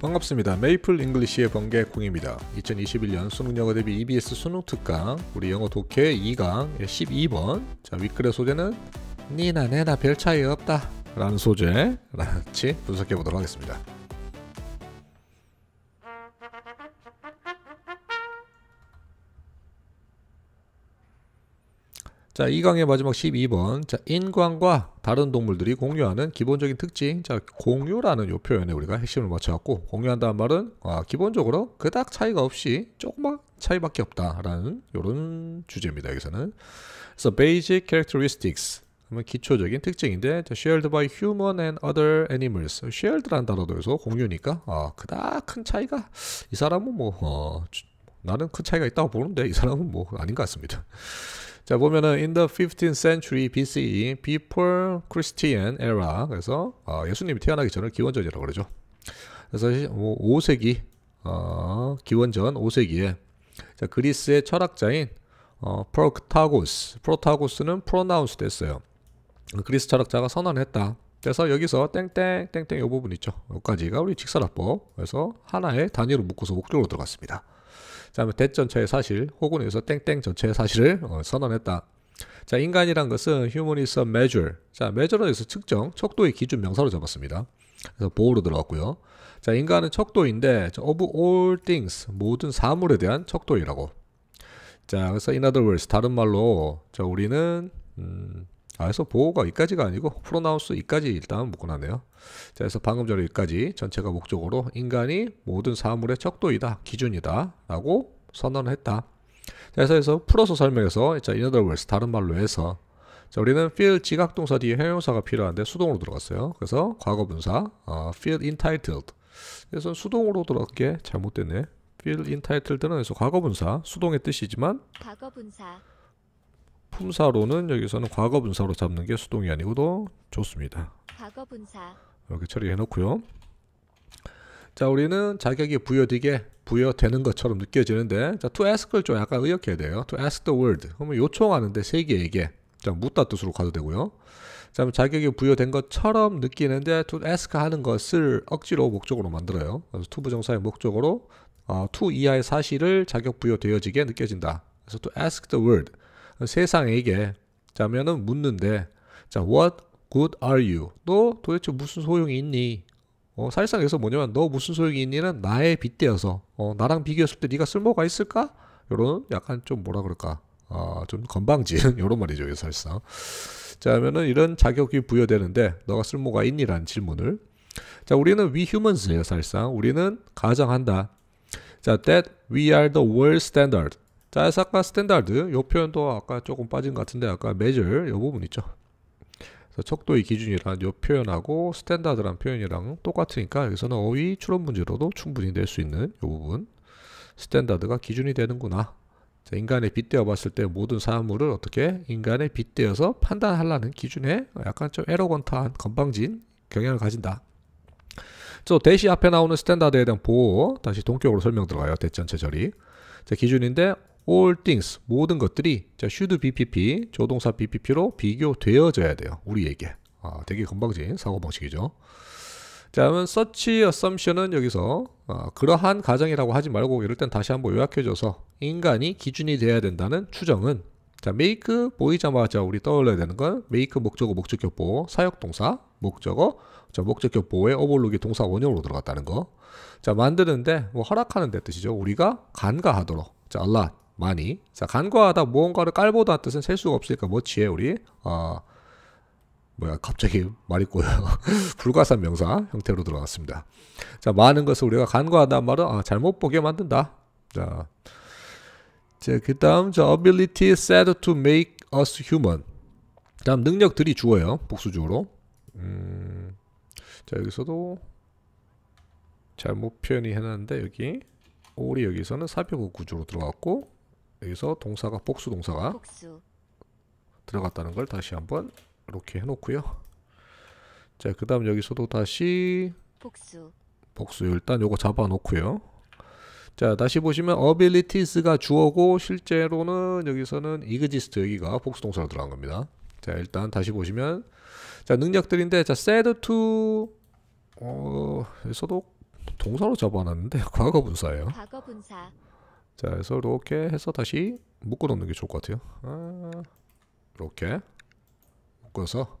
반갑습니다. 메이플 잉글리시의 번개콩입니다. 2021년 수능영어 대비 EBS 수능 특강 우리 영어 독해 2강 12번 자 윗글의 소재는 니나 내나 별 차이 없다 라는 소재 라는 지 분석해 보도록 하겠습니다. 자, 이 강의 마지막 12번. 자, 인간과 다른 동물들이 공유하는 기본적인 특징. 자, 공유라는 요 표현에 우리가 핵심을 맞춰갖고, 공유한다는 말은, 아, 기본적으로 그닥 차이가 없이 조그만 차이밖에 없다라는 요런 주제입니다, 여기서는. 그래서 basic characteristics. 기초적인 특징인데 shared by human and other animals. s h a r e d 라 단어도 여서 공유니까 아, 그닥 큰 차이가 이 사람은 뭐 어, 나는 큰 차이가 있다고 보는데 이 사람은 뭐 아닌 것 같습니다. 자 보면은 in the 15th century BCE, before Christian era 그래서 어, 예수님이 태어나기 전을 기원전이라고 그러죠. 그래서 5세기 어, 기원전 5세기에 자, 그리스의 철학자인 어, 프로타고스, 프로타고스는 프로나운스 됐어요. 그리스 철학자가 선언했다. 그래서 여기서 땡땡 땡땡 이 부분 있죠. 여기까지가 우리 직사화법 그래서 하나의 단위로 묶어서 목적으로 들어갔습니다. 자, 뭐 대 전체의 사실 혹은 여기서 땡땡 전체의 사실을 어, 선언했다. 자, 인간이란 것은 human is a measure. 자, measure는 여기서 측정, 척도의 기준 명사로 잡았습니다. 그래서 보호로 들어갔고요. 자, 인간은 척도인데 of all things 모든 사물에 대한 척도이라고. 자, 그래서 in other words 다른 말로 자, 우리는 음, 아, 그래서 보호가 여기까지가 아니고 프로나우스 여기까지 일단 묶어놨네요. 자, 그래서 방금 전에 여기까지 전체가 목적으로 인간이 모든 사물의 척도이다, 기준이다 라고 선언을 했다. 자, 그래서, 그서 풀어서 설명해서 자, in other words, 다른 말로 해서 자, 우리는 feel 지각동사 뒤에 형용사가 필요한데 수동으로 들어갔어요. 그래서 과거분사 어, feel entitled 그래서 수동으로 들어갔게 잘못됐네. feel entitled는 그래서 과거분사 수동의 뜻이지만 과거분사 품사로는 여기서는 과거 분사로 잡는 게 수동이 아니고도 좋습니다. 과거 분사. 이렇게 처리해 놓고요. 자, 우리는 자격이 부여되게 부여되는 것처럼 느껴지는데 자, to ask를 좀 약간 의역해야 돼요. to ask the word. 그러면 요청하는데 세계에게 자, 묻다 뜻으로 가도 되고요. 자, 자격이 부여된 것처럼 느끼는데 to ask 하는 것을 억지로 목적으로 만들어요. 그래서 to 부정사의 목적으로 어, to 이하의 사실을 자격 부여되어지게 느껴진다. 그래서 to ask the word. 세상에게 자면은 묻는데 자 what good are you? 너 도대체 무슨 소용이 있니? 어, 사실상 여기서 뭐냐면 너 무슨 소용이 있니는 나의 빗대어서 어, 나랑 비교했을 때 네가 쓸모가 있을까? 요런 약간 좀 뭐라 그럴까? 아, 좀 건방진 요런 말이죠, 여기 사실상. 자, 면은 이런 자격이 부여되는데 너가 쓸모가 있니라는 질문을 자, 우리는 we humans예요, 사실상. 우리는 가정한다. 자, that we are the world standard. 자, 그래서 아까 스탠다드, 요 표현도 아까 조금 빠진 것 같은데, 아까 매 e 요 부분 있죠. 그래서 척도의 기준이란 요 표현하고 스탠다드란 표현이랑 똑같으니까 여기서는 어휘 추론 문제로도 충분히 될 수 있는 요 부분. 스탠다드가 기준이 되는구나. 자, 인간의 빗대어 봤을 때 모든 사물을 어떻게 인간의 빗대어서 판단하려는 기준에 약간 좀 에러건타한 건방진 경향을 가진다. 저 대시 앞에 나오는 스탠다드에 대한 보호 다시 동격으로 설명 들어가요. 대전체 절리 기준인데 all things 모든 것들이 자, should BPP 조동사 BPP로 비교되어져야 돼요. 우리에게. 아, 되게 건방진 사고 방식이죠. 자, 그러면 search assumption은 여기서 아, 그러한 가정이라고 하지 말고 이럴 땐 다시 한번 요약해줘서 인간이 기준이 돼야 된다는 추정은 자, make 보이자마자 우리 떠올려야 되는 건 make 목적어 목적격보 사역동사 목적어 자, 목적격보에 어볼록이 동사 원형으로 들어갔다는 거. 자, 만드는데 뭐 허락하는 데 뜻이죠. 우리가 간과하도록. 자, a l l a 많이 자 간과하다 무언가를 깔보다 뜻은 셀 수가 없으니까 뭐지에 우리 어 뭐야 갑자기 말이 꼬여 불가산 명사 형태로 들어갔습니다. 자 많은 것을 우리가 간과하다 말은 아, 잘못 보게 만든다. 자, 자 그다음 자 ability said to make us human. 다음 능력들이 주어요 복수적으로 음, 자 여기서도 잘못 표현이 해놨는데 여기 오리 여기서는 사표구 구조로 들어갔고 여기서 동사가 복수 동사가 복수. 들어갔다는 걸 다시 한번 이렇게 해놓고요. 자, 그 다음 여기서도 다시 복수 복수 일단 요거 잡아놓고요. 자, 다시 보시면 abilities가 주어고 실제로는 여기서는 exist 여기가 복수 동사로 들어간 겁니다. 자, 일단 다시 보시면 자, 능력들인데 자, said to 어, 에서도 동사로 잡아놨는데 과거 분사예요. 과거 분사. 자 그래서 이렇게 해서 다시 묶어 놓는 게 좋을 것 같아요 아, 이렇게 묶어서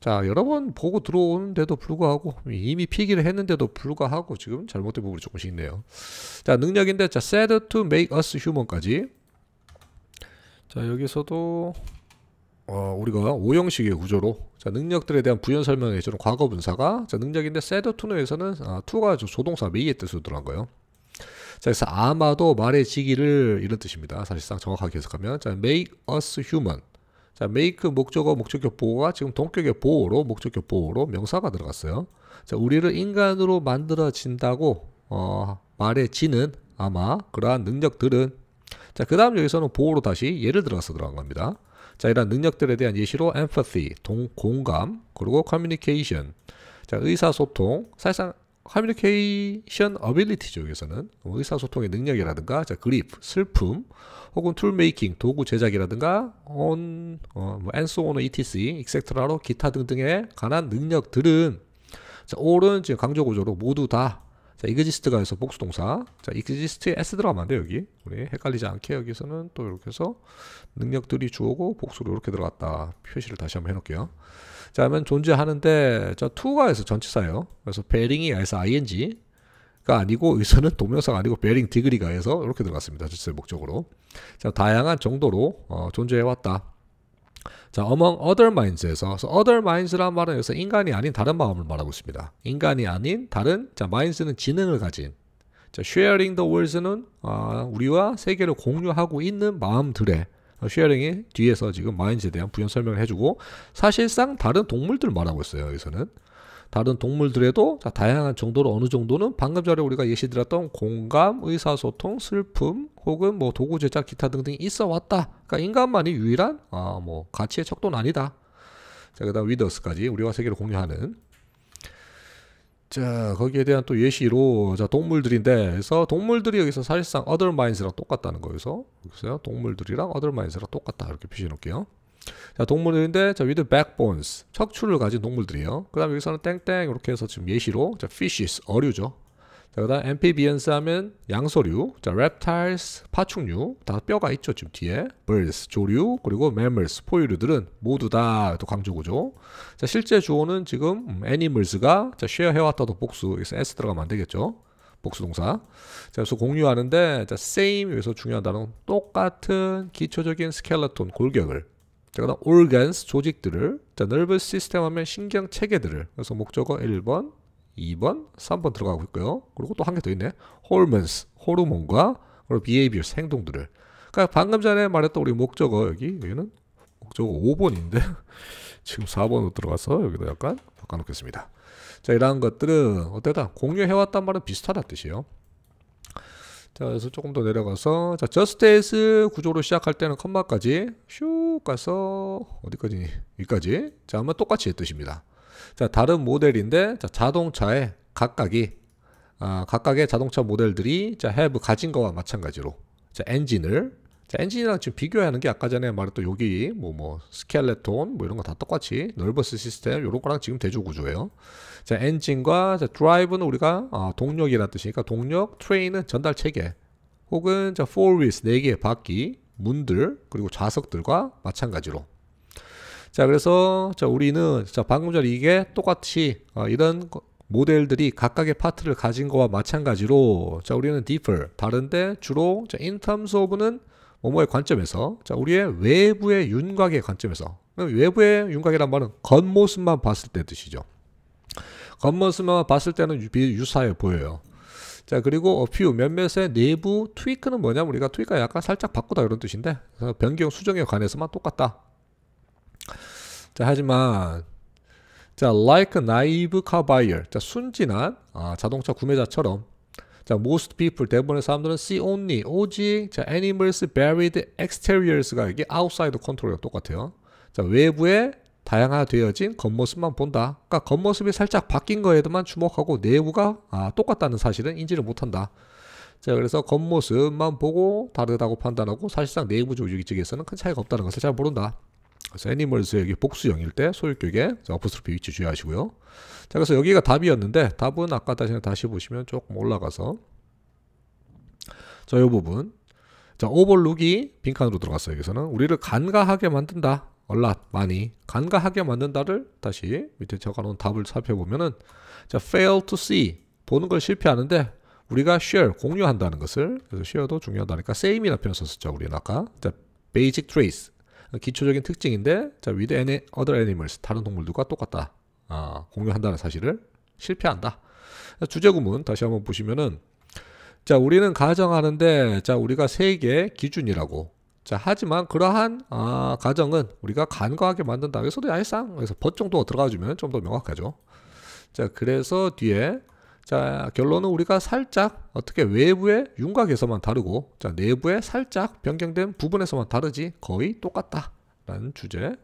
자 여러 번 보고 들어오는데도 불구하고 이미 피기를 했는데도 불구하고 지금 잘못된 부분이 조금씩 있네요 자 능력인데 자 said to make us human까지 자 여기서도 어, 우리가 오형식의 구조로 자, 능력들에 대한 부연 설명에 저는 과거 분사가 자, 능력인데 said to는 여서는 아, to가 조동사 m a 의 뜻으로 들어간 거예요 자, 그래서 아마도 말해지기를 이런 뜻입니다. 사실상 정확하게 해석하면 자, make us human. 자, make 목적어 목적격 보호가 지금 동격의 보호로 목적격 보호로 명사가 들어갔어요. 자, 우리를 인간으로 만들어진다고 어, 말해지는 아마 그러한 능력들은 자, 그다음 여기서는 보호로 다시 예를 들어서 들어간 겁니다. 자, 이런 능력들에 대한 예시로 empathy, 동, 공감, 그리고 communication, 자, 의사소통, 사실상 커뮤니케이션 어빌리티죠. 여기서는 의사소통의 능력이라든가 자, 그립, 슬픔, 혹은 툴 메이킹, 도구 제작이라든가 on, 어, 뭐, and so on, etc, etc 로 기타 등등에 관한 능력들은 자, 올은 지금 강조 구조로 모두 다 자, 이그지스트가 해서 복수 동사. 자, 이그지스트에 s 들어가면 안 돼요, 여기. 우리 헷갈리지 않게 여기서는 또 이렇게 해서 능력들이 주어고 복수로 이렇게 들어갔다. 표시를 다시 한번 해 놓을게요. 자, 그러면 존재하는데 자, to가 해서 전치사예요. 그래서 bearing이 해서 ing 가 아니고 여기서는 동명사가 아니고 베링 디그리가 해서 이렇게 들어갔습니다. 전치 목적으로. 자, 다양한 정도로 어, 존재해 왔다. 자, among other minds에서 other minds란 말은 여기서 인간이 아닌 다른 마음을 말하고 있습니다. 인간이 아닌 다른 자, minds는 지능을 가진 자, sharing the world는 아, 우리와 세계를 공유하고 있는 마음들의 쉐어링이 뒤에서 지금 마인즈에 대한 부연 설명을 해주고 사실상 다른 동물들 말하고 있어요 여기서는 다른 동물들에도 자, 다양한 정도로 어느 정도는 방금 전에 우리가 예시 드렸던 공감, 의사소통, 슬픔 혹은 뭐 도구 제작 기타 등등이 있어 왔다. 그러니까 인간만이 유일한 아, 뭐 가치의 척도는 아니다. 자, 그다음 위더스까지 우리와 세계를 공유하는 자 거기에 대한 또 예시로 자 동물들인데 그래서 동물들이 여기서 사실상 other minds랑 똑같다는 거여서 그래서 동물들이랑 other minds랑 똑같다 이렇게 표시해 놓을게요 자, 동물들인데 자, with backbones 척추를 가진 동물들이에요. 그다음 여기서는 땡땡 이렇게 해서 지금 예시로 자, fishes 어류죠. 자, 그다음 amphibians 하면 양서류, 자, reptiles 파충류 다 뼈가 있죠 지금 뒤에 birds 조류 그리고 mammals 포유류들은 모두 다또강조구조 자, 실제 주어는 지금 animals가 자, share 해왔다도 복수 여기서 s 들어가면 안 되겠죠. 복수동사. 자, 그래서 공유하는데 자, same 여기서 중요한 단어 똑같은 기초적인 스켈레톤 골격을 자, 그다음 organs 조직들을 자, nervous system 하면 신경 체계들을 그래서 목적어 1번, 2번, 3번 들어가고 있고요. 그리고 또 한 개 더 있네. hormones 호르몬과 그리고 behaviors 행동들을. 그러니까 방금 전에 말했던 우리 목적어 여기 여기는 목적어 5번인데 지금 4번으로 들어가서 여기도 약간 바꿔놓겠습니다. 자 이러한 것들은 어때다 공유해왔단 말은 비슷하다 뜻이에요. 자, 그래서 조금 더 내려가서 자, 저스트에스 구조로 시작할 때는 컴마까지 슉 가서 어디까지? 여기까지 자, 아마 똑같이 했듯입니다. 자, 다른 모델인데 자, 자동차의 각각이 아, 각각의 자동차 모델들이 자, have 가진 거와 마찬가지로 자, 엔진을 자, 엔진이랑 지금 비교하는 게 아까 전에 말했던 여기 뭐뭐 뭐, 스켈레톤 뭐 이런 거 다 똑같이 널버스 시스템 이런 거랑 지금 대조 구조예요. 자, 엔진과 자, 드라이브는 우리가 아, 동력이라는 뜻이니까 그러니까 동력, 트레인은 전달 체계 혹은 자, 4 w h s 4개의 바퀴, 문들 그리고 좌석들과 마찬가지로 자 그래서 자 우리는 자 방금 전에 이게 똑같이 아, 이런 모델들이 각각의 파트를 가진 거와 마찬가지로 자 우리는 differ 다른데 주로 자 in terms of는 뭐뭐의 관점에서 자 우리의 외부의 윤곽의 관점에서 외부의 윤곽이란 말은 겉모습만 봤을 때 뜻이죠. 겉모습만 봤을 때는 유사해 보여요. 자 그리고 어퓨 몇몇의 내부 트위크는 뭐냐면 우리가 트위크가 약간 살짝 바꾸다 이런 뜻인데 변경 수정에 관해서만 똑같다. 자 하지만 자 like naive car buyer 자 순진한 아, 자동차 구매자처럼 자, most people 대부분의 사람들은 see only 오직 자, animals buried exteriors가 이게 outside control과 똑같아요. 자, 외부에 다양화되어진 겉모습만 본다. 그러니까 겉모습이 살짝 바뀐 거에만 도 주목하고 내부가 아, 똑같다는 사실은 인지를 못한다. 자, 그래서 겉모습만 보고 다르다고 판단하고 사실상 내부 조직 측에서는 큰 차이가 없다는 것을 잘 모른다. 그래서 애니멀스 여기 복수형일 때 소유격에 어퍼스트로피 위치 주의하시고요. 자 그래서 여기가 답이었는데 답은 아까 다시 다시 보시면 조금 올라가서 자요 부분 자 오버룩이 빈칸으로 들어갔어요. 여기서는 우리를 간과하게 만든다. 얼랏 많이 간과하게 만든다를 다시 밑에 적어놓은 답을 살펴보면은 자 fail to see 보는 걸 실패하는데 우리가 share 공유한다는 것을 그래서 share도 중요하다니까 same이라는 표현 썼었죠 우리는 아까 자 basic trace 기초적인 특징인데 자, with any other animals 다른 동물들과 똑같다. 아, 공유한다는 사실을 실패한다. 주제 구문 다시 한번 보시면은 자, 우리는 가정하는데 자, 우리가 세계 기준이라고 자, 하지만 그러한 아, 가정은 우리가 간과하게 만든다. 그래서도야일상 그래서 벗 정도가 들어가 주면 좀 더 명확하죠. 자, 그래서 뒤에 자, 결론은 우리가 살짝 어떻게 외부의 윤곽에서만 다르고 자, 내부의 살짝 변경된 부분에서만 다르지 거의 똑같다라는 주제.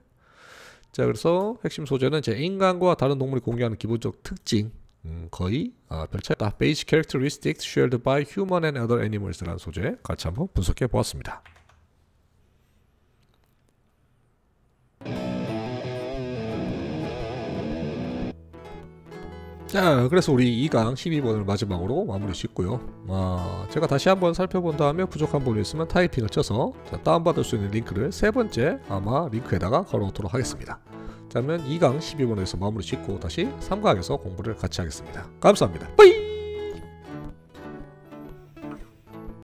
자, 그래서 핵심 소재는 제 인간과 다른 동물이 공유하는 기본적 특징. 음, 거의 아, 별 차이다. Basic characteristics shared by human and other animals라는 소재 같이 한번 분석해 보았습니다. 자 그래서 우리 2강 12번을 마지막으로 마무리 짓고요 아, 제가 다시 한번 살펴본 다음에 부족한 부분이 있으면 타이핑을 쳐서 자, 다운받을 수 있는 링크를 세 번째 아마 링크에다가 걸어놓도록 하겠습니다 자 그러면 2강 12번에서 마무리 짓고 다시 3강에서 공부를 같이 하겠습니다 감사합니다 빠이